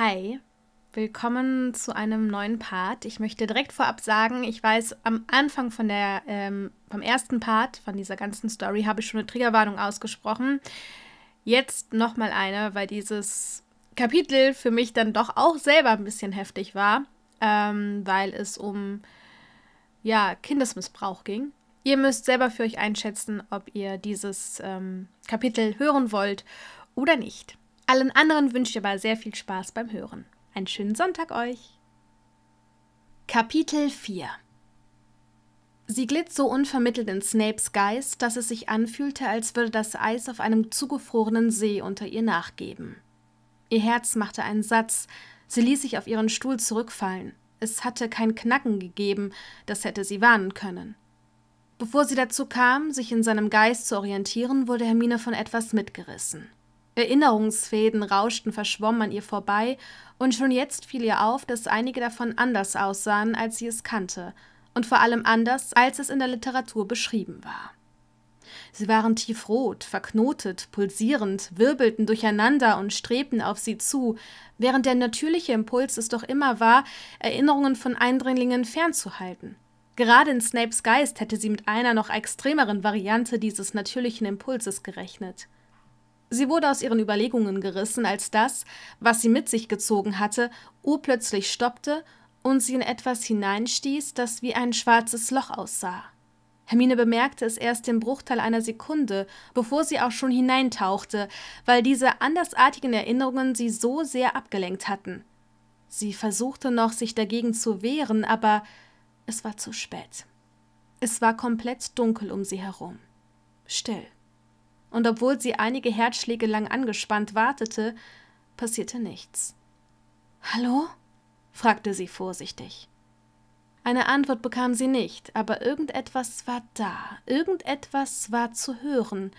Hi, willkommen zu einem neuen Part. Ich möchte direkt vorab sagen, ich weiß, am Anfang von der, ähm, vom ersten Part von dieser ganzen Story habe ich schon eine Triggerwarnung ausgesprochen. Jetzt nochmal eine, weil dieses Kapitel für mich dann doch auch selber ein bisschen heftig war, ähm, weil es um ja, Kindesmissbrauch ging. Ihr müsst selber für euch einschätzen, ob ihr dieses ähm, Kapitel hören wollt oder nicht. Allen anderen wünsche ich aber sehr viel Spaß beim Hören. Einen schönen Sonntag euch! Kapitel 4 Sie glitt so unvermittelt in Snapes Geist, dass es sich anfühlte, als würde das Eis auf einem zugefrorenen See unter ihr nachgeben. Ihr Herz machte einen Satz, sie ließ sich auf ihren Stuhl zurückfallen. Es hatte kein Knacken gegeben, das hätte sie warnen können. Bevor sie dazu kam, sich in seinem Geist zu orientieren, wurde Hermine von etwas mitgerissen. Erinnerungsfäden rauschten verschwommen an ihr vorbei, und schon jetzt fiel ihr auf, dass einige davon anders aussahen, als sie es kannte, und vor allem anders, als es in der Literatur beschrieben war. Sie waren tiefrot, verknotet, pulsierend, wirbelten durcheinander und strebten auf sie zu, während der natürliche Impuls es doch immer war, Erinnerungen von Eindringlingen fernzuhalten. Gerade in Snapes Geist hätte sie mit einer noch extremeren Variante dieses natürlichen Impulses gerechnet. Sie wurde aus ihren Überlegungen gerissen, als das, was sie mit sich gezogen hatte, urplötzlich stoppte und sie in etwas hineinstieß, das wie ein schwarzes Loch aussah. Hermine bemerkte es erst im Bruchteil einer Sekunde, bevor sie auch schon hineintauchte, weil diese andersartigen Erinnerungen sie so sehr abgelenkt hatten. Sie versuchte noch, sich dagegen zu wehren, aber es war zu spät. Es war komplett dunkel um sie herum. Still und obwohl sie einige Herzschläge lang angespannt wartete, passierte nichts. Hallo? fragte sie vorsichtig. Eine Antwort bekam sie nicht, aber irgendetwas war da, irgendetwas war zu hören,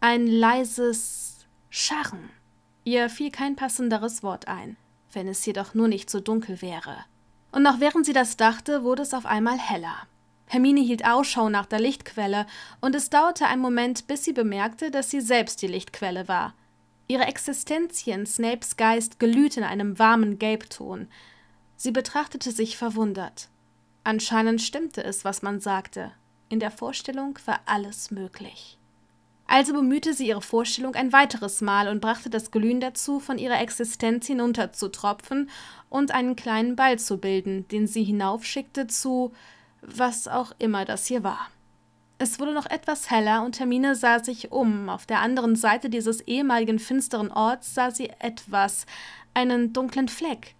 ein leises Scharren. Ihr fiel kein passenderes Wort ein, wenn es jedoch nur nicht so dunkel wäre. Und noch während sie das dachte, wurde es auf einmal heller. Hermine hielt Ausschau nach der Lichtquelle, und es dauerte einen Moment, bis sie bemerkte, dass sie selbst die Lichtquelle war. Ihre Existenz hier in Snapes Geist glüht in einem warmen Gelbton. Sie betrachtete sich verwundert. Anscheinend stimmte es, was man sagte. In der Vorstellung war alles möglich. Also bemühte sie ihre Vorstellung ein weiteres Mal und brachte das Glühen dazu, von ihrer Existenz hinunterzutropfen und einen kleinen Ball zu bilden, den sie hinaufschickte zu was auch immer das hier war. Es wurde noch etwas heller und Hermine sah sich um. Auf der anderen Seite dieses ehemaligen finsteren Orts sah sie etwas, einen dunklen Fleck.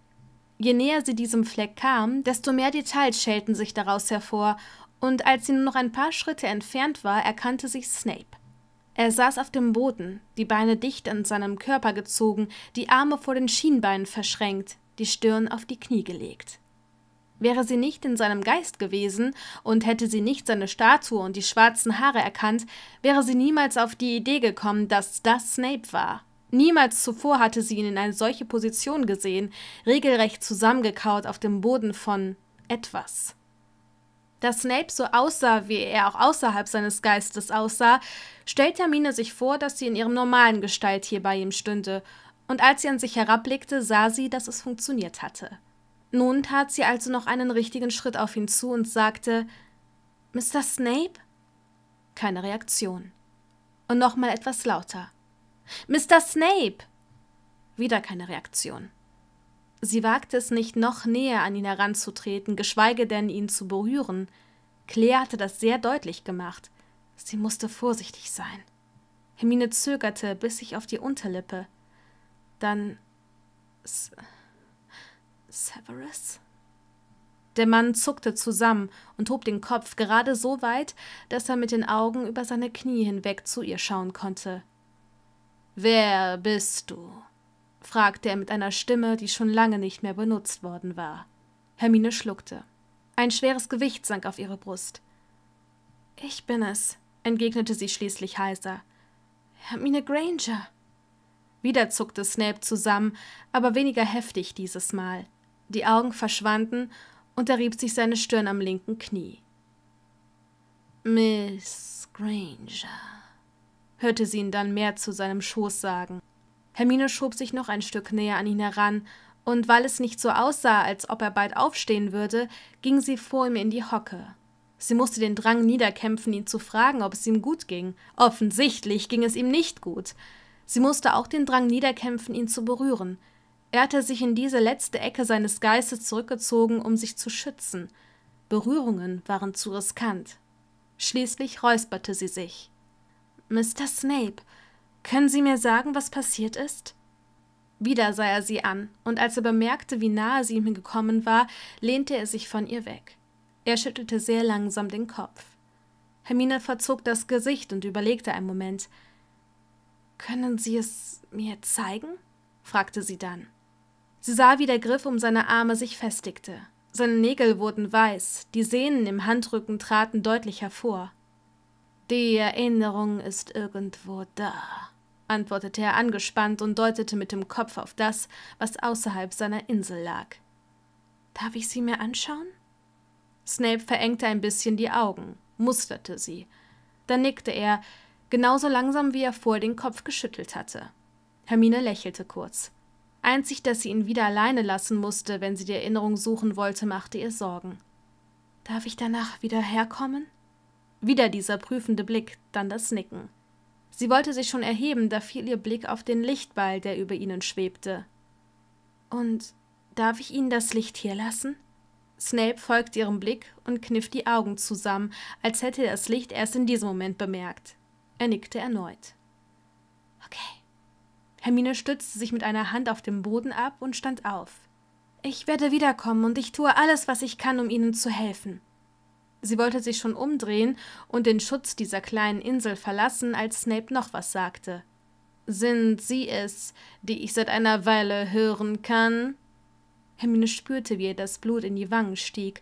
Je näher sie diesem Fleck kam, desto mehr Details schälten sich daraus hervor, und als sie nur noch ein paar Schritte entfernt war, erkannte sich Snape. Er saß auf dem Boden, die Beine dicht an seinem Körper gezogen, die Arme vor den Schienbeinen verschränkt, die Stirn auf die Knie gelegt. Wäre sie nicht in seinem Geist gewesen und hätte sie nicht seine Statue und die schwarzen Haare erkannt, wäre sie niemals auf die Idee gekommen, dass das Snape war. Niemals zuvor hatte sie ihn in eine solche Position gesehen, regelrecht zusammengekaut auf dem Boden von etwas. Dass Snape so aussah, wie er auch außerhalb seines Geistes aussah, stellt Hermine sich vor, dass sie in ihrem normalen Gestalt hier bei ihm stünde, und als sie an sich herabblickte, sah sie, dass es funktioniert hatte. Nun tat sie also noch einen richtigen Schritt auf ihn zu und sagte Mr. Snape? Keine Reaktion. Und nochmal etwas lauter. Mr. Snape! Wieder keine Reaktion. Sie wagte es nicht, noch näher an ihn heranzutreten, geschweige denn ihn zu berühren. Claire hatte das sehr deutlich gemacht. Sie musste vorsichtig sein. Hermine zögerte, bis sich auf die Unterlippe. Dann. Severus? Der Mann zuckte zusammen und hob den Kopf gerade so weit, dass er mit den Augen über seine Knie hinweg zu ihr schauen konnte. Wer bist du? fragte er mit einer Stimme, die schon lange nicht mehr benutzt worden war. Hermine schluckte. Ein schweres Gewicht sank auf ihre Brust. Ich bin es, entgegnete sie schließlich heiser. Hermine Granger. Wieder zuckte Snape zusammen, aber weniger heftig dieses Mal die Augen verschwanden und er rieb sich seine Stirn am linken Knie. Miss Granger, hörte sie ihn dann mehr zu seinem Schoß sagen. Hermine schob sich noch ein Stück näher an ihn heran, und weil es nicht so aussah, als ob er bald aufstehen würde, ging sie vor ihm in die Hocke. Sie musste den Drang niederkämpfen, ihn zu fragen, ob es ihm gut ging. Offensichtlich ging es ihm nicht gut. Sie musste auch den Drang niederkämpfen, ihn zu berühren. Er hatte sich in diese letzte Ecke seines Geistes zurückgezogen, um sich zu schützen. Berührungen waren zu riskant. Schließlich räusperte sie sich. Mr. Snape, können Sie mir sagen, was passiert ist? Wieder sah er sie an, und als er bemerkte, wie nahe sie ihm gekommen war, lehnte er sich von ihr weg. Er schüttelte sehr langsam den Kopf. Hermine verzog das Gesicht und überlegte einen Moment. Können Sie es mir zeigen? fragte sie dann. Sie sah, wie der Griff um seine Arme sich festigte. Seine Nägel wurden weiß, die Sehnen im Handrücken traten deutlich hervor. Die Erinnerung ist irgendwo da, antwortete er angespannt und deutete mit dem Kopf auf das, was außerhalb seiner Insel lag. Darf ich sie mir anschauen? Snape verengte ein bisschen die Augen, musterte sie. Dann nickte er, genauso langsam wie er vorher den Kopf geschüttelt hatte. Hermine lächelte kurz. Einzig, dass sie ihn wieder alleine lassen musste, wenn sie die Erinnerung suchen wollte, machte ihr Sorgen. Darf ich danach wieder herkommen? Wieder dieser prüfende Blick, dann das Nicken. Sie wollte sich schon erheben, da fiel ihr Blick auf den Lichtball, der über ihnen schwebte. Und darf ich Ihnen das Licht hier lassen? Snape folgte ihrem Blick und kniff die Augen zusammen, als hätte er das Licht erst in diesem Moment bemerkt. Er nickte erneut. Okay. Hermine stützte sich mit einer Hand auf dem Boden ab und stand auf. Ich werde wiederkommen und ich tue alles, was ich kann, um Ihnen zu helfen. Sie wollte sich schon umdrehen und den Schutz dieser kleinen Insel verlassen, als Snape noch was sagte. Sind Sie es, die ich seit einer Weile hören kann? Hermine spürte, wie ihr das Blut in die Wangen stieg,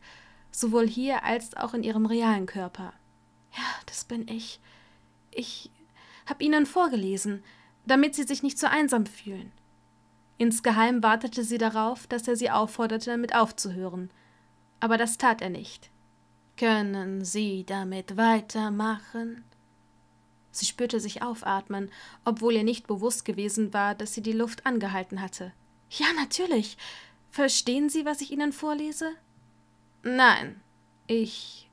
sowohl hier als auch in ihrem realen Körper. Ja, das bin ich. Ich hab Ihnen vorgelesen damit sie sich nicht so einsam fühlen. Insgeheim wartete sie darauf, dass er sie aufforderte, damit aufzuhören, aber das tat er nicht. Können Sie damit weitermachen? Sie spürte sich aufatmen, obwohl ihr nicht bewusst gewesen war, dass sie die Luft angehalten hatte. Ja, natürlich. Verstehen Sie, was ich Ihnen vorlese? Nein, ich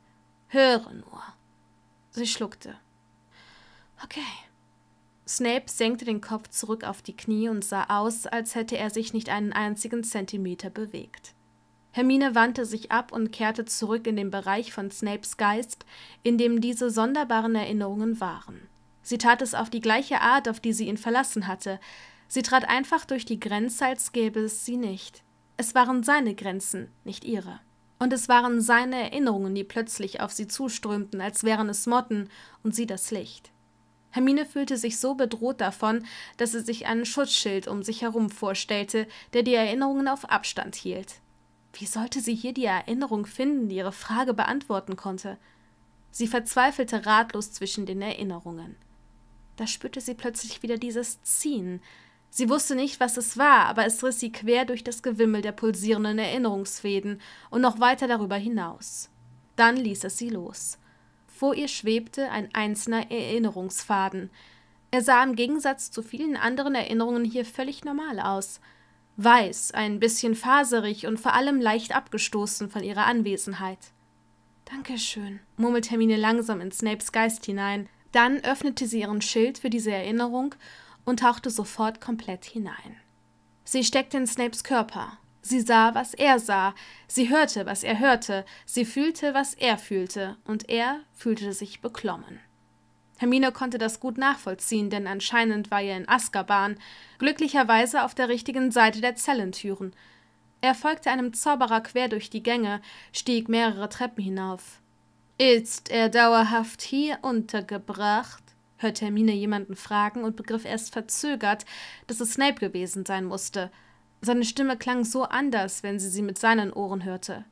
höre nur. Sie schluckte. Okay. Snape senkte den Kopf zurück auf die Knie und sah aus, als hätte er sich nicht einen einzigen Zentimeter bewegt. Hermine wandte sich ab und kehrte zurück in den Bereich von Snapes Geist, in dem diese sonderbaren Erinnerungen waren. Sie tat es auf die gleiche Art, auf die sie ihn verlassen hatte. Sie trat einfach durch die Grenze, als gäbe es sie nicht. Es waren seine Grenzen, nicht ihre. Und es waren seine Erinnerungen, die plötzlich auf sie zuströmten, als wären es Motten und sie das Licht. Hermine fühlte sich so bedroht davon, dass sie sich einen Schutzschild um sich herum vorstellte, der die Erinnerungen auf Abstand hielt. Wie sollte sie hier die Erinnerung finden, die ihre Frage beantworten konnte? Sie verzweifelte ratlos zwischen den Erinnerungen. Da spürte sie plötzlich wieder dieses Ziehen. Sie wusste nicht, was es war, aber es riss sie quer durch das Gewimmel der pulsierenden Erinnerungsfäden und noch weiter darüber hinaus. Dann ließ es sie los. Vor ihr schwebte ein einzelner Erinnerungsfaden. Er sah im Gegensatz zu vielen anderen Erinnerungen hier völlig normal aus. Weiß, ein bisschen faserig und vor allem leicht abgestoßen von ihrer Anwesenheit. Dankeschön, murmelte Hermine langsam in Snapes Geist hinein. Dann öffnete sie ihren Schild für diese Erinnerung und tauchte sofort komplett hinein. Sie steckte in Snapes Körper, Sie sah, was er sah, sie hörte, was er hörte, sie fühlte, was er fühlte, und er fühlte sich beklommen. Hermine konnte das gut nachvollziehen, denn anscheinend war er in Azkaban, glücklicherweise auf der richtigen Seite der Zellentüren. Er folgte einem Zauberer quer durch die Gänge, stieg mehrere Treppen hinauf. Ist er dauerhaft hier untergebracht? hörte Hermine jemanden fragen und begriff erst verzögert, dass es Snape gewesen sein musste – seine Stimme klang so anders, wenn sie sie mit seinen Ohren hörte.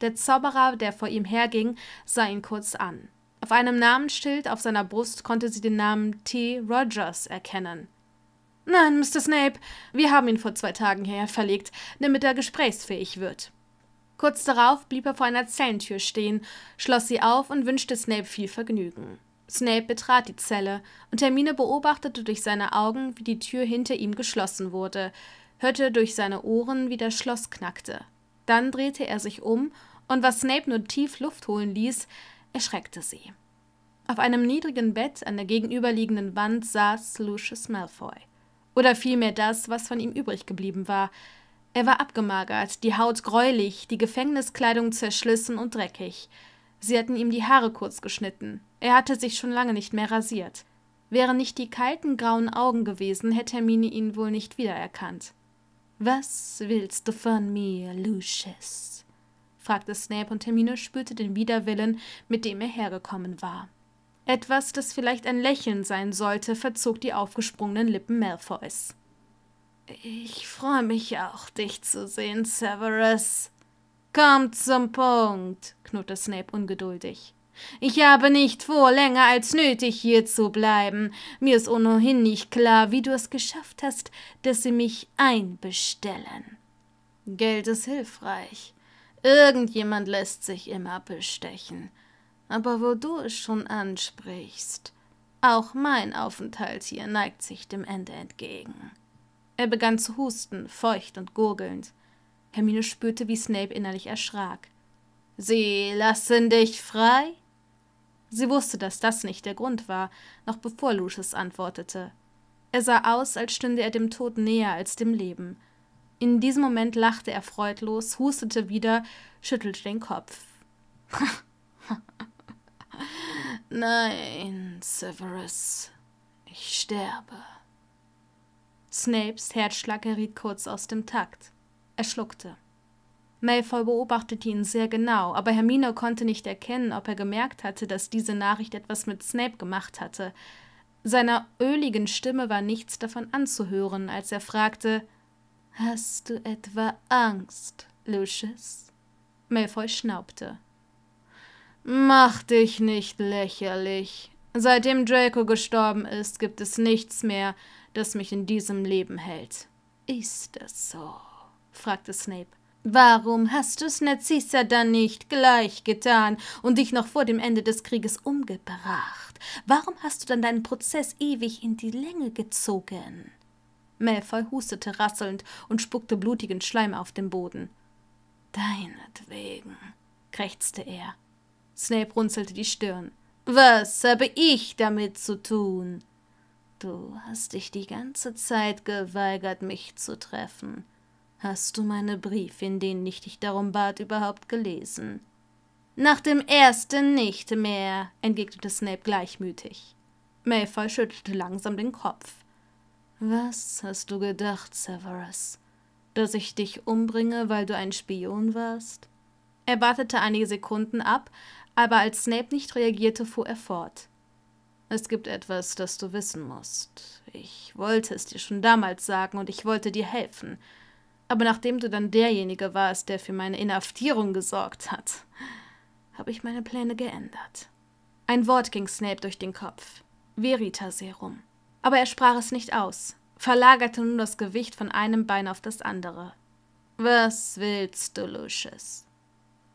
Der Zauberer, der vor ihm herging, sah ihn kurz an. Auf einem Namensschild auf seiner Brust konnte sie den Namen T. Rogers erkennen. Nein, Mr. Snape, wir haben ihn vor zwei Tagen hierher verlegt, damit er gesprächsfähig wird. Kurz darauf blieb er vor einer Zellentür stehen, schloss sie auf und wünschte Snape viel Vergnügen. Snape betrat die Zelle, und Hermine beobachtete durch seine Augen, wie die Tür hinter ihm geschlossen wurde, hörte durch seine Ohren, wie das Schloss knackte. Dann drehte er sich um, und was Snape nur tief Luft holen ließ, erschreckte sie. Auf einem niedrigen Bett an der gegenüberliegenden Wand saß Lucius Malfoy. Oder vielmehr das, was von ihm übrig geblieben war. Er war abgemagert, die Haut gräulich, die Gefängniskleidung zerschlissen und dreckig. Sie hatten ihm die Haare kurz geschnitten. Er hatte sich schon lange nicht mehr rasiert. Wären nicht die kalten grauen Augen gewesen, hätte Hermine ihn wohl nicht wiedererkannt. Was willst du von mir, Lucius? fragte Snape und Hermine spürte den Widerwillen, mit dem er hergekommen war. Etwas, das vielleicht ein Lächeln sein sollte, verzog die aufgesprungenen Lippen Malfoys. Ich freue mich auch, dich zu sehen, Severus. Komm zum Punkt, knurrte Snape ungeduldig. Ich habe nicht vor, länger als nötig hier zu bleiben. Mir ist ohnehin nicht klar, wie du es geschafft hast, dass sie mich einbestellen. Geld ist hilfreich. Irgendjemand lässt sich immer bestechen. Aber wo du es schon ansprichst, auch mein Aufenthalt hier neigt sich dem Ende entgegen. Er begann zu husten, feucht und gurgelnd. Hermine spürte, wie Snape innerlich erschrak. Sie lassen dich frei? Sie wusste, dass das nicht der Grund war, noch bevor Lucius antwortete. Er sah aus, als stünde er dem Tod näher als dem Leben. In diesem Moment lachte er freudlos, hustete wieder, schüttelte den Kopf. Nein, Severus, ich sterbe. Snapes Herzschlag geriet kurz aus dem Takt. Er schluckte. Malfoy beobachtete ihn sehr genau, aber Hermine konnte nicht erkennen, ob er gemerkt hatte, dass diese Nachricht etwas mit Snape gemacht hatte. Seiner öligen Stimme war nichts davon anzuhören, als er fragte: Hast du etwa Angst, Lucius? Malfoy schnaubte. Mach dich nicht lächerlich. Seitdem Draco gestorben ist, gibt es nichts mehr, das mich in diesem Leben hält. Ist das so? fragte Snape. Warum hast du Narzissa dann nicht gleich getan und dich noch vor dem Ende des Krieges umgebracht? Warum hast du dann deinen Prozess ewig in die Länge gezogen? Malfoy hustete rasselnd und spuckte blutigen Schleim auf den Boden. Deinetwegen, krächzte er. Snape runzelte die Stirn. Was habe ich damit zu tun? Du hast dich die ganze Zeit geweigert, mich zu treffen. Hast du meine Briefe, in denen ich dich darum bat, überhaupt gelesen? Nach dem ersten nicht mehr, entgegnete Snape gleichmütig. Malfoy schüttelte langsam den Kopf. Was hast du gedacht, Severus? Dass ich dich umbringe, weil du ein Spion warst? Er wartete einige Sekunden ab, aber als Snape nicht reagierte, fuhr er fort. Es gibt etwas, das du wissen musst. Ich wollte es dir schon damals sagen und ich wollte dir helfen. Aber nachdem du dann derjenige warst, der für meine Inhaftierung gesorgt hat, habe ich meine Pläne geändert. Ein Wort ging Snape durch den Kopf. Veritaserum. Aber er sprach es nicht aus, verlagerte nun das Gewicht von einem Bein auf das andere. Was willst du, Lucius?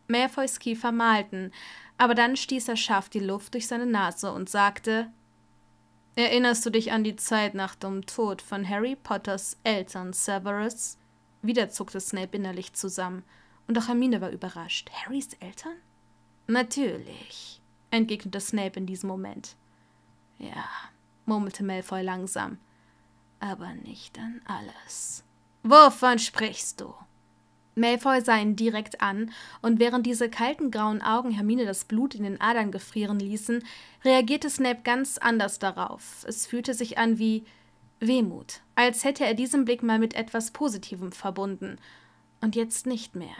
Malfoys Kiefer malten, aber dann stieß er scharf die Luft durch seine Nase und sagte: Erinnerst du dich an die Zeit nach dem Tod von Harry Potters Eltern, Severus? Wieder zuckte Snape innerlich zusammen, und auch Hermine war überrascht. Harrys Eltern? Natürlich, entgegnete Snape in diesem Moment. Ja, murmelte Malfoy langsam. Aber nicht an alles. Wovon sprichst du? Malfoy sah ihn direkt an, und während diese kalten grauen Augen Hermine das Blut in den Adern gefrieren ließen, reagierte Snape ganz anders darauf. Es fühlte sich an wie Wehmut, als hätte er diesen Blick mal mit etwas Positivem verbunden, und jetzt nicht mehr.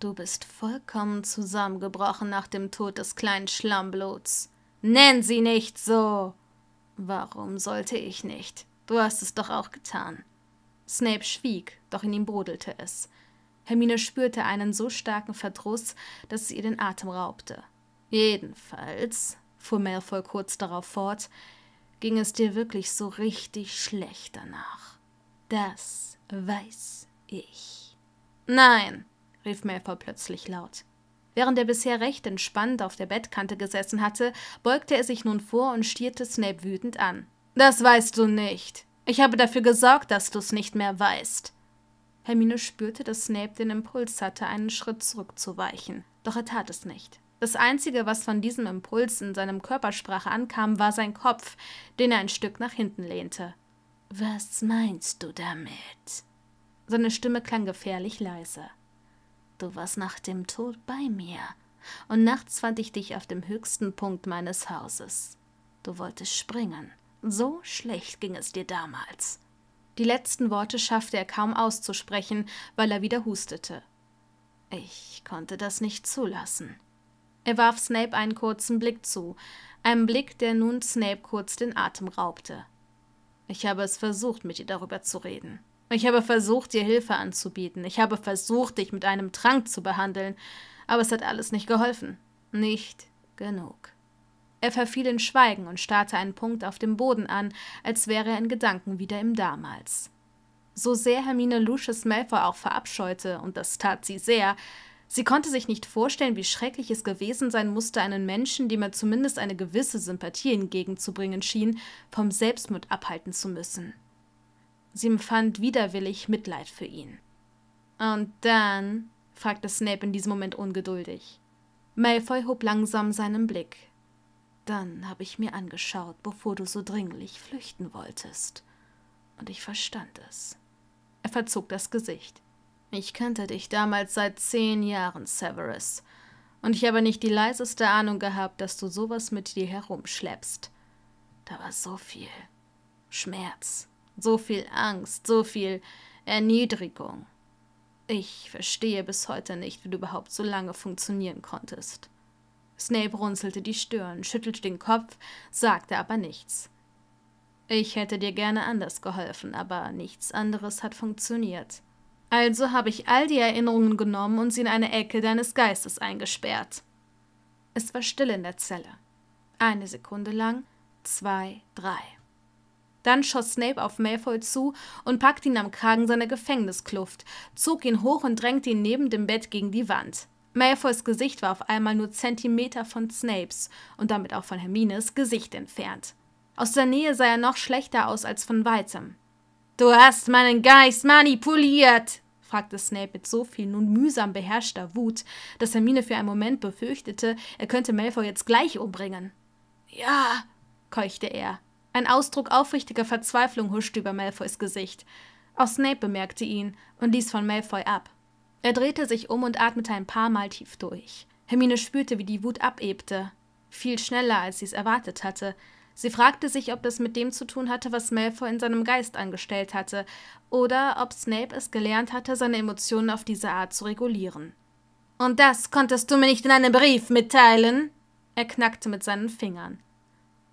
Du bist vollkommen zusammengebrochen nach dem Tod des kleinen Schlammbluts. Nenn sie nicht so! Warum sollte ich nicht? Du hast es doch auch getan. Snape schwieg, doch in ihm brodelte es. Hermine spürte einen so starken Verdruss, dass es ihr den Atem raubte. Jedenfalls, fuhr Malfoy kurz darauf fort, ging es dir wirklich so richtig schlecht danach. Das weiß ich. Nein, rief Melford plötzlich laut. Während er bisher recht entspannt auf der Bettkante gesessen hatte, beugte er sich nun vor und stierte Snape wütend an. Das weißt du nicht. Ich habe dafür gesorgt, dass du's nicht mehr weißt. Hermine spürte, dass Snape den Impuls hatte, einen Schritt zurückzuweichen, doch er tat es nicht. Das Einzige, was von diesem Impuls in seinem Körpersprache ankam, war sein Kopf, den er ein Stück nach hinten lehnte. Was meinst du damit? Seine Stimme klang gefährlich leise. Du warst nach dem Tod bei mir, und nachts fand ich dich auf dem höchsten Punkt meines Hauses. Du wolltest springen. So schlecht ging es dir damals. Die letzten Worte schaffte er kaum auszusprechen, weil er wieder hustete. Ich konnte das nicht zulassen. Er warf Snape einen kurzen Blick zu, einem Blick, der nun Snape kurz den Atem raubte. Ich habe es versucht, mit dir darüber zu reden. Ich habe versucht, dir Hilfe anzubieten. Ich habe versucht, dich mit einem Trank zu behandeln, aber es hat alles nicht geholfen. Nicht genug. Er verfiel in Schweigen und starrte einen Punkt auf dem Boden an, als wäre er in Gedanken wieder im Damals. So sehr Hermine Lucius Malfoy auch verabscheute, und das tat sie sehr, Sie konnte sich nicht vorstellen, wie schrecklich es gewesen sein musste, einen Menschen, dem er zumindest eine gewisse Sympathie entgegenzubringen schien, vom Selbstmord abhalten zu müssen. Sie empfand widerwillig Mitleid für ihn. Und dann? fragte Snape in diesem Moment ungeduldig. Malfoy hob langsam seinen Blick. Dann habe ich mir angeschaut, bevor du so dringlich flüchten wolltest. Und ich verstand es. Er verzog das Gesicht. Ich kannte dich damals seit zehn Jahren, Severus. Und ich habe nicht die leiseste Ahnung gehabt, dass du sowas mit dir herumschleppst. Da war so viel Schmerz, so viel Angst, so viel Erniedrigung. Ich verstehe bis heute nicht, wie du überhaupt so lange funktionieren konntest. Snape runzelte die Stirn, schüttelte den Kopf, sagte aber nichts. Ich hätte dir gerne anders geholfen, aber nichts anderes hat funktioniert. Also habe ich all die Erinnerungen genommen und sie in eine Ecke deines Geistes eingesperrt. Es war still in der Zelle. Eine Sekunde lang, zwei, drei. Dann schoss Snape auf Malfoy zu und packte ihn am Kragen seiner Gefängniskluft, zog ihn hoch und drängte ihn neben dem Bett gegen die Wand. Malfoys Gesicht war auf einmal nur Zentimeter von Snapes und damit auch von Hermines Gesicht entfernt. Aus der Nähe sah er noch schlechter aus als von weitem. Du hast meinen Geist manipuliert, fragte Snape mit so viel nun mühsam beherrschter Wut, dass Hermine für einen Moment befürchtete, er könnte Malfoy jetzt gleich umbringen. Ja, keuchte er. Ein Ausdruck aufrichtiger Verzweiflung huschte über Malfoys Gesicht. Auch Snape bemerkte ihn und ließ von Malfoy ab. Er drehte sich um und atmete ein paar Mal tief durch. Hermine spürte, wie die Wut abebte. Viel schneller, als sie es erwartet hatte. Sie fragte sich, ob das mit dem zu tun hatte, was Malfoy in seinem Geist angestellt hatte, oder ob Snape es gelernt hatte, seine Emotionen auf diese Art zu regulieren. Und das konntest du mir nicht in einem Brief mitteilen? Er knackte mit seinen Fingern.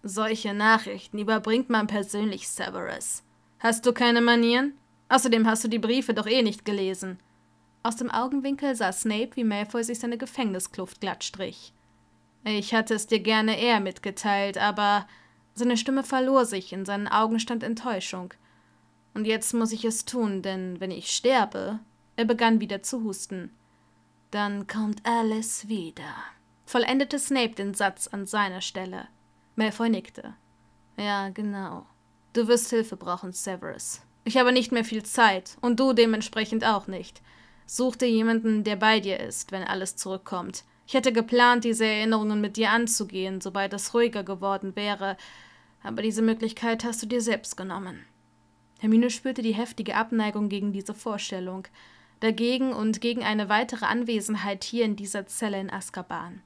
Solche Nachrichten überbringt man persönlich, Severus. Hast du keine Manieren? Außerdem hast du die Briefe doch eh nicht gelesen. Aus dem Augenwinkel sah Snape, wie Malfoy sich seine Gefängniskluft glatt strich. Ich hatte es dir gerne eher mitgeteilt, aber seine Stimme verlor sich, in seinen Augen stand Enttäuschung. Und jetzt muss ich es tun, denn wenn ich sterbe. Er begann wieder zu husten. Dann kommt alles wieder. Vollendete Snape den Satz an seiner Stelle. Malfoy nickte. Ja, genau. Du wirst Hilfe brauchen, Severus. Ich habe nicht mehr viel Zeit und du dementsprechend auch nicht. Such dir jemanden, der bei dir ist, wenn alles zurückkommt. Ich hätte geplant, diese Erinnerungen mit dir anzugehen, sobald es ruhiger geworden wäre, aber diese Möglichkeit hast du dir selbst genommen. Hermine spürte die heftige Abneigung gegen diese Vorstellung, dagegen und gegen eine weitere Anwesenheit hier in dieser Zelle in Azkaban.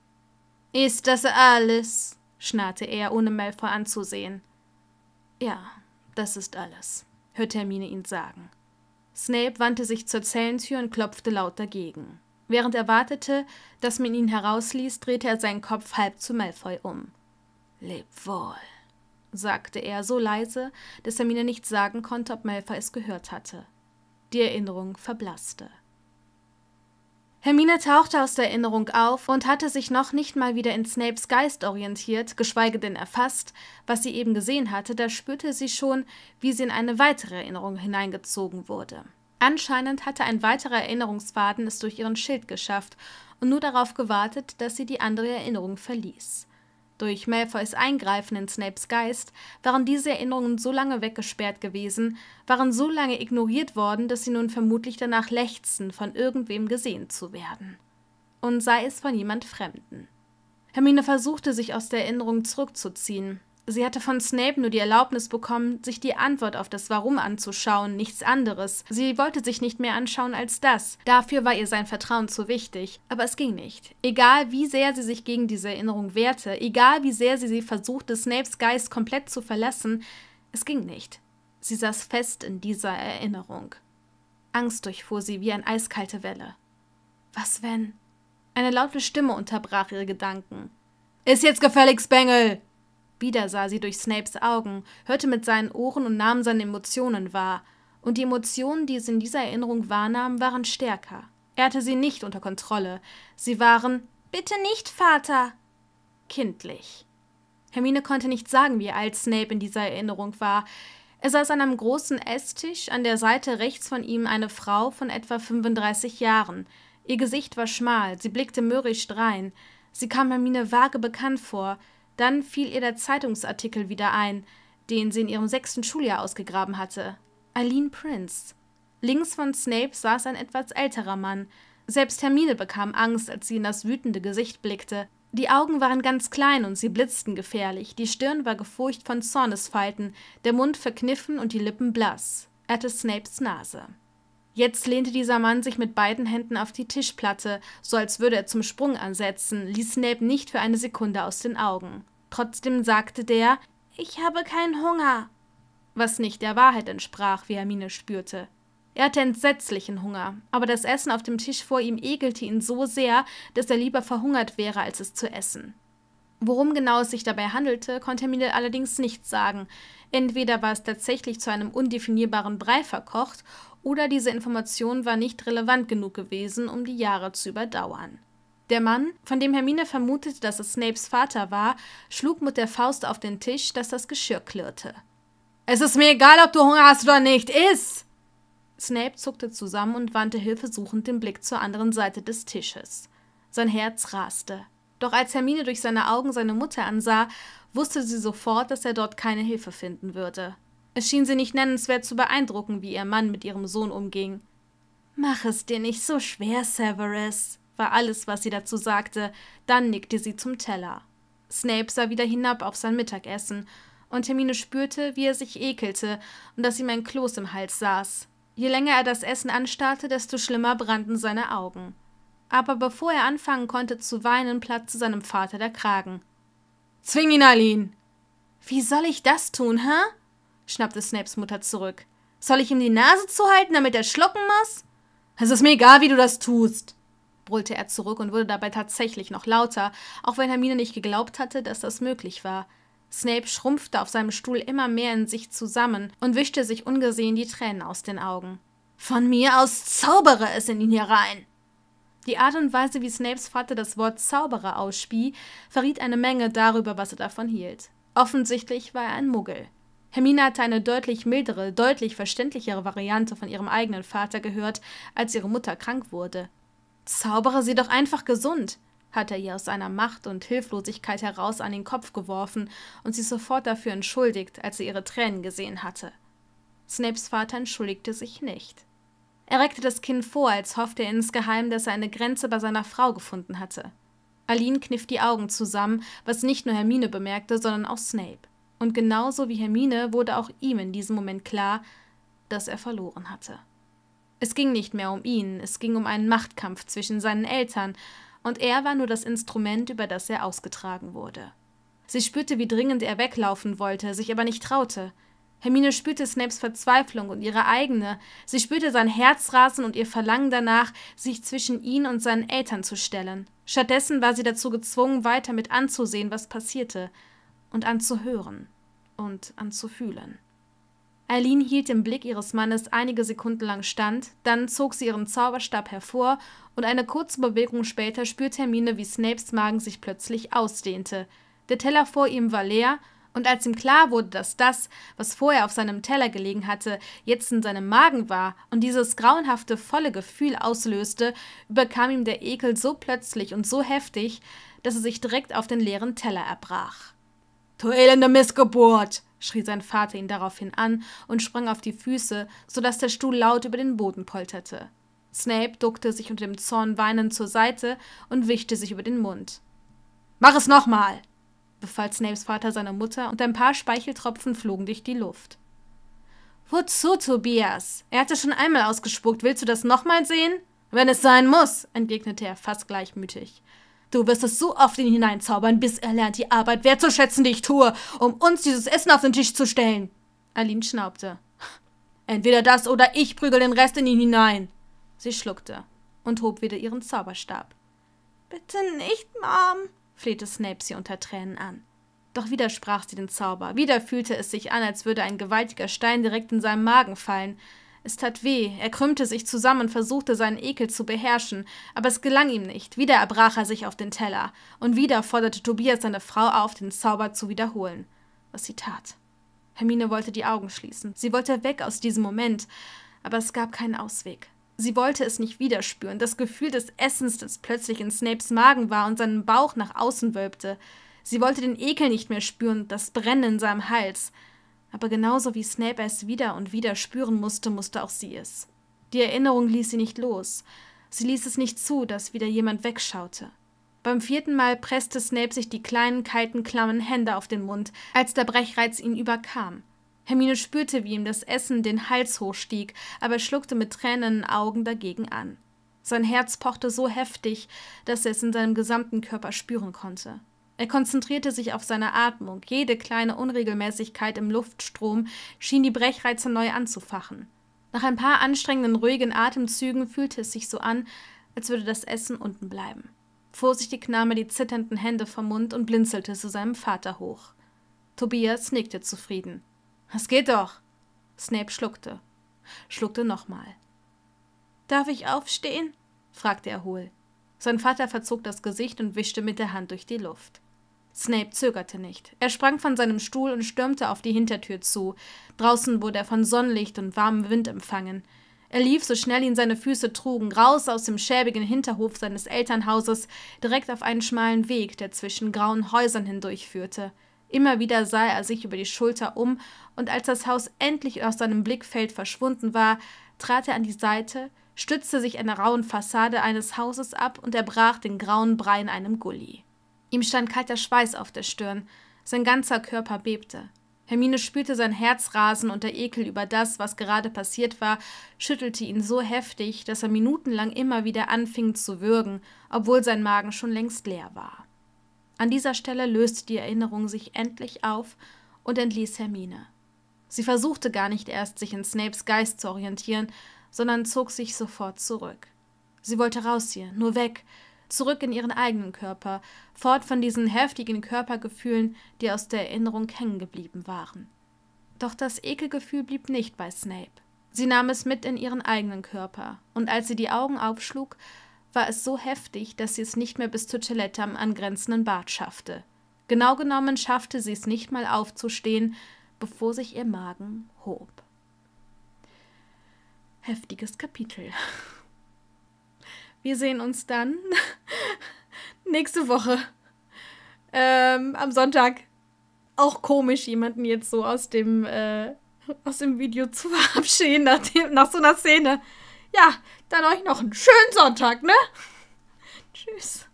Ist das alles? schnarrte er, ohne Malfoy anzusehen. Ja, das ist alles, hörte Hermine ihn sagen. Snape wandte sich zur Zellentür und klopfte laut dagegen. Während er wartete, dass man ihn herausließ, drehte er seinen Kopf halb zu Malfoy um. Leb wohl sagte er so leise, dass Hermine nicht sagen konnte, ob Malfoy es gehört hatte. Die Erinnerung verblasste. Hermine tauchte aus der Erinnerung auf und hatte sich noch nicht mal wieder in Snapes Geist orientiert, geschweige denn erfasst, was sie eben gesehen hatte, da spürte sie schon, wie sie in eine weitere Erinnerung hineingezogen wurde. Anscheinend hatte ein weiterer Erinnerungsfaden es durch ihren Schild geschafft und nur darauf gewartet, dass sie die andere Erinnerung verließ. Durch Malfoys Eingreifen in Snapes Geist waren diese Erinnerungen so lange weggesperrt gewesen, waren so lange ignoriert worden, dass sie nun vermutlich danach lechzten, von irgendwem gesehen zu werden. Und sei es von jemand Fremden. Hermine versuchte sich aus der Erinnerung zurückzuziehen, Sie hatte von Snape nur die Erlaubnis bekommen, sich die Antwort auf das Warum anzuschauen, nichts anderes. Sie wollte sich nicht mehr anschauen als das. Dafür war ihr sein Vertrauen zu wichtig. Aber es ging nicht. Egal wie sehr sie sich gegen diese Erinnerung wehrte, egal wie sehr sie sie versuchte, Snapes Geist komplett zu verlassen, es ging nicht. Sie saß fest in dieser Erinnerung. Angst durchfuhr sie wie eine eiskalte Welle. Was wenn? Eine laute Stimme unterbrach ihre Gedanken. Ist jetzt gefälligst Bengel! Wieder sah sie durch Snapes Augen, hörte mit seinen Ohren und nahm seine Emotionen wahr. Und die Emotionen, die es in dieser Erinnerung wahrnahm, waren stärker. Er hatte sie nicht unter Kontrolle. Sie waren Bitte nicht, Vater. kindlich. Hermine konnte nicht sagen, wie alt Snape in dieser Erinnerung war. Er saß an einem großen Esstisch, an der Seite rechts von ihm eine Frau von etwa 35 Jahren. Ihr Gesicht war schmal, sie blickte mürrisch drein. Sie kam Hermine vage bekannt vor, dann fiel ihr der Zeitungsartikel wieder ein, den sie in ihrem sechsten Schuljahr ausgegraben hatte. Eileen Prince. Links von Snape saß ein etwas älterer Mann. Selbst Hermine bekam Angst, als sie in das wütende Gesicht blickte. Die Augen waren ganz klein und sie blitzten gefährlich, die Stirn war gefurcht von Zornesfalten, der Mund verkniffen und die Lippen blass. Er hatte Snapes Nase. Jetzt lehnte dieser Mann sich mit beiden Händen auf die Tischplatte, so als würde er zum Sprung ansetzen, ließ Snape nicht für eine Sekunde aus den Augen. Trotzdem sagte der, ich habe keinen Hunger, was nicht der Wahrheit entsprach, wie Hermine spürte. Er hatte entsetzlichen Hunger, aber das Essen auf dem Tisch vor ihm ekelte ihn so sehr, dass er lieber verhungert wäre, als es zu essen. Worum genau es sich dabei handelte, konnte Hermine allerdings nicht sagen. Entweder war es tatsächlich zu einem undefinierbaren Brei verkocht oder diese Information war nicht relevant genug gewesen, um die Jahre zu überdauern. Der Mann, von dem Hermine vermutete, dass es Snapes Vater war, schlug mit der Faust auf den Tisch, dass das Geschirr klirrte. Es ist mir egal, ob du Hunger hast oder nicht, iss! Snape zuckte zusammen und wandte hilfesuchend den Blick zur anderen Seite des Tisches. Sein Herz raste. Doch als Hermine durch seine Augen seine Mutter ansah, wusste sie sofort, dass er dort keine Hilfe finden würde. Es schien sie nicht nennenswert zu beeindrucken, wie ihr Mann mit ihrem Sohn umging. Mach es dir nicht so schwer, Severus, war alles, was sie dazu sagte, dann nickte sie zum Teller. Snape sah wieder hinab auf sein Mittagessen, und Hermine spürte, wie er sich ekelte und dass ihm ein Kloß im Hals saß. Je länger er das Essen anstarrte, desto schlimmer brannten seine Augen. Aber bevor er anfangen konnte zu weinen, platzte seinem Vater der Kragen. Zwing ihn, Aline! Wie soll ich das tun, hä? schnappte Snapes Mutter zurück. Soll ich ihm die Nase zuhalten, damit er schlucken muss? Es ist mir egal, wie du das tust, brüllte er zurück und wurde dabei tatsächlich noch lauter, auch wenn Hermine nicht geglaubt hatte, dass das möglich war. Snape schrumpfte auf seinem Stuhl immer mehr in sich zusammen und wischte sich ungesehen die Tränen aus den Augen. Von mir aus zaubere es in ihn herein! Die Art und Weise, wie Snapes Vater das Wort Zauberer ausspie, verriet eine Menge darüber, was er davon hielt. Offensichtlich war er ein Muggel. Hermine hatte eine deutlich mildere, deutlich verständlichere Variante von ihrem eigenen Vater gehört, als ihre Mutter krank wurde. Zaubere sie doch einfach gesund, hatte er ihr aus seiner Macht und Hilflosigkeit heraus an den Kopf geworfen und sie sofort dafür entschuldigt, als sie ihre Tränen gesehen hatte. Snapes Vater entschuldigte sich nicht. Er reckte das Kinn vor, als hoffte er insgeheim, dass er eine Grenze bei seiner Frau gefunden hatte. Aline kniff die Augen zusammen, was nicht nur Hermine bemerkte, sondern auch Snape. Und genauso wie Hermine wurde auch ihm in diesem Moment klar, dass er verloren hatte. Es ging nicht mehr um ihn, es ging um einen Machtkampf zwischen seinen Eltern, und er war nur das Instrument, über das er ausgetragen wurde. Sie spürte, wie dringend er weglaufen wollte, sich aber nicht traute. Hermine spürte Snapes Verzweiflung und ihre eigene. Sie spürte sein Herzrasen und ihr Verlangen danach, sich zwischen ihn und seinen Eltern zu stellen. Stattdessen war sie dazu gezwungen, weiter mit anzusehen, was passierte und anzuhören und anzufühlen. Eileen hielt den Blick ihres Mannes einige Sekunden lang stand, dann zog sie ihren Zauberstab hervor und eine kurze Bewegung später spürte Hermine, wie Snapes Magen sich plötzlich ausdehnte. Der Teller vor ihm war leer und als ihm klar wurde, dass das, was vorher auf seinem Teller gelegen hatte, jetzt in seinem Magen war und dieses grauenhafte, volle Gefühl auslöste, überkam ihm der Ekel so plötzlich und so heftig, dass er sich direkt auf den leeren Teller erbrach. Du elende Missgeburt! schrie sein Vater ihn daraufhin an und sprang auf die Füße, so dass der Stuhl laut über den Boden polterte. Snape duckte sich unter dem Zorn weinend zur Seite und wischte sich über den Mund. Mach es nochmal! befahl Snapes Vater seiner Mutter und ein paar Speicheltropfen flogen durch die Luft. Wozu, Tobias? Er hatte schon einmal ausgespuckt. Willst du das nochmal sehen? Wenn es sein muss, entgegnete er fast gleichmütig. Du wirst es so oft in ihn hineinzaubern, bis er lernt, die Arbeit wertzuschätzen, die ich tue, um uns dieses Essen auf den Tisch zu stellen. Aline schnaubte. Entweder das oder ich prügel den Rest in ihn hinein. Sie schluckte und hob wieder ihren Zauberstab. Bitte nicht, Mom, flehte Snape sie unter Tränen an. Doch wieder sprach sie den Zauber. Wieder fühlte es sich an, als würde ein gewaltiger Stein direkt in seinem Magen fallen. Es tat weh, er krümmte sich zusammen und versuchte seinen Ekel zu beherrschen, aber es gelang ihm nicht, wieder erbrach er sich auf den Teller, und wieder forderte Tobias seine Frau auf, den Zauber zu wiederholen, was sie tat. Hermine wollte die Augen schließen, sie wollte weg aus diesem Moment, aber es gab keinen Ausweg. Sie wollte es nicht wieder spüren, das Gefühl des Essens, das plötzlich in Snapes Magen war und seinen Bauch nach außen wölbte. Sie wollte den Ekel nicht mehr spüren, das Brennen in seinem Hals. Aber genauso wie Snape es wieder und wieder spüren musste, musste auch sie es. Die Erinnerung ließ sie nicht los. Sie ließ es nicht zu, dass wieder jemand wegschaute. Beim vierten Mal presste Snape sich die kleinen, kalten, klammen Hände auf den Mund, als der Brechreiz ihn überkam. Hermine spürte, wie ihm das Essen den Hals hochstieg, aber schluckte mit tränenden Augen dagegen an. Sein Herz pochte so heftig, dass er es in seinem gesamten Körper spüren konnte. Er konzentrierte sich auf seine Atmung. Jede kleine Unregelmäßigkeit im Luftstrom schien die Brechreize neu anzufachen. Nach ein paar anstrengenden, ruhigen Atemzügen fühlte es sich so an, als würde das Essen unten bleiben. Vorsichtig nahm er die zitternden Hände vom Mund und blinzelte zu seinem Vater hoch. Tobias nickte zufrieden. Es geht doch. Snape schluckte. Schluckte nochmal. Darf ich aufstehen? fragte er hohl. Sein Vater verzog das Gesicht und wischte mit der Hand durch die Luft. Snape zögerte nicht. Er sprang von seinem Stuhl und stürmte auf die Hintertür zu. Draußen wurde er von Sonnenlicht und warmem Wind empfangen. Er lief, so schnell ihn seine Füße trugen, raus aus dem schäbigen Hinterhof seines Elternhauses, direkt auf einen schmalen Weg, der zwischen grauen Häusern hindurchführte. Immer wieder sah er sich über die Schulter um, und als das Haus endlich aus seinem Blickfeld verschwunden war, trat er an die Seite, stützte sich an der rauen Fassade eines Hauses ab und erbrach den grauen Brei in einem Gully. Ihm stand kalter Schweiß auf der Stirn, sein ganzer Körper bebte. Hermine spürte sein Herzrasen und der Ekel über das, was gerade passiert war, schüttelte ihn so heftig, dass er minutenlang immer wieder anfing zu würgen, obwohl sein Magen schon längst leer war. An dieser Stelle löste die Erinnerung sich endlich auf und entließ Hermine. Sie versuchte gar nicht erst, sich in Snapes Geist zu orientieren, sondern zog sich sofort zurück. Sie wollte raus hier, nur weg, zurück in ihren eigenen Körper, fort von diesen heftigen Körpergefühlen, die aus der Erinnerung hängen geblieben waren. Doch das Ekelgefühl blieb nicht bei Snape. Sie nahm es mit in ihren eigenen Körper, und als sie die Augen aufschlug, war es so heftig, dass sie es nicht mehr bis zur Toilette am angrenzenden Bad schaffte. Genau genommen schaffte sie es nicht mal aufzustehen, bevor sich ihr Magen hob heftiges Kapitel. Wir sehen uns dann nächste Woche. Ähm, am Sonntag. Auch komisch, jemanden jetzt so aus dem, äh, aus dem Video zu verabschieden nach, dem, nach so einer Szene. Ja, dann euch noch einen schönen Sonntag, ne? Tschüss.